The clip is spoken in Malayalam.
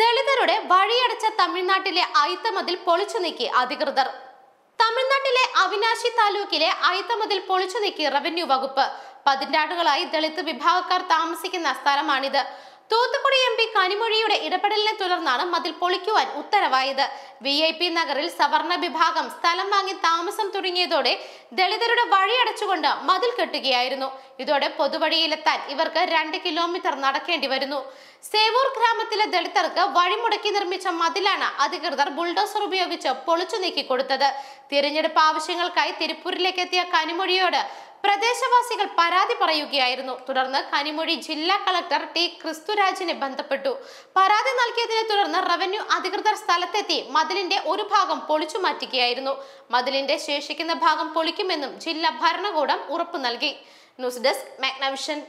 ദളിതരുടെ വഴിയടച്ച തമിഴ്നാട്ടിലെ ഐത്തമതിൽ പൊളിച്ചു നീക്കി അധികൃതർ തമിഴ്നാട്ടിലെ അവിനാശി താലൂക്കിലെ ഐത്തമതിൽ പൊളിച്ചു നീക്കി റവന്യൂ വകുപ്പ് പതിറ്റാണ്ടുകളായി ദളിത് വിഭാഗക്കാർ താമസിക്കുന്ന സ്ഥലമാണിത് തൂത്തുക്കുടി എം പി കനിമൊഴിയുടെ ഇടപെടലിനെ തുടർന്നാണ് മതിൽ പൊളിക്കുവാൻ ഉത്തരവായത് വി നഗറിൽ സവർണ വിഭാഗം സ്ഥലം വാങ്ങി താമസം തുടങ്ങിയതോടെ ദളിതരുടെ വഴിയടച്ചുകൊണ്ട് മതിൽ കെട്ടുകയായിരുന്നു ഇതോടെ പൊതുവഴിയിലെത്താൻ ഇവർക്ക് രണ്ട് കിലോമീറ്റർ നടക്കേണ്ടി വരുന്നു സേവൂർ ഗ്രാമത്തിലെ ദളിതർക്ക് വഴിമുടക്കി നിർമ്മിച്ച മതിലാണ് അധികൃതർ ബുൾഡോസർ ഉപയോഗിച്ച് പൊളിച്ചു നീക്കി കൊടുത്തത് തിരഞ്ഞെടുപ്പ് ആവശ്യങ്ങൾക്കായി തിരുപ്പൂരിലേക്ക് എത്തിയ കനിമൊഴിയോട് പ്രദേശവാസികൾ പരാതി പറയുകയായിരുന്നു തുടർന്ന് കനിമൊഴി ജില്ലാ കളക്ടർ ടി ക്രിസ്തുരാജിനെ ബന്ധപ്പെട്ടു പരാതി നൽകിയതിനെ തുടർന്ന് റവന്യൂ അധികൃതർ സ്ഥലത്തെത്തി മതിലിന്റെ ഒരു ഭാഗം പൊളിച്ചു മാറ്റുകയായിരുന്നു മതിലിന്റെ ശേഷിക്കുന്ന ഭാഗം പൊളിക്കുമെന്നും ജില്ലാ ഭരണകൂടം ഉറപ്പു നൽകി ന്യൂസ് ഡെസ്ക് മാഗ്നവിഷൻ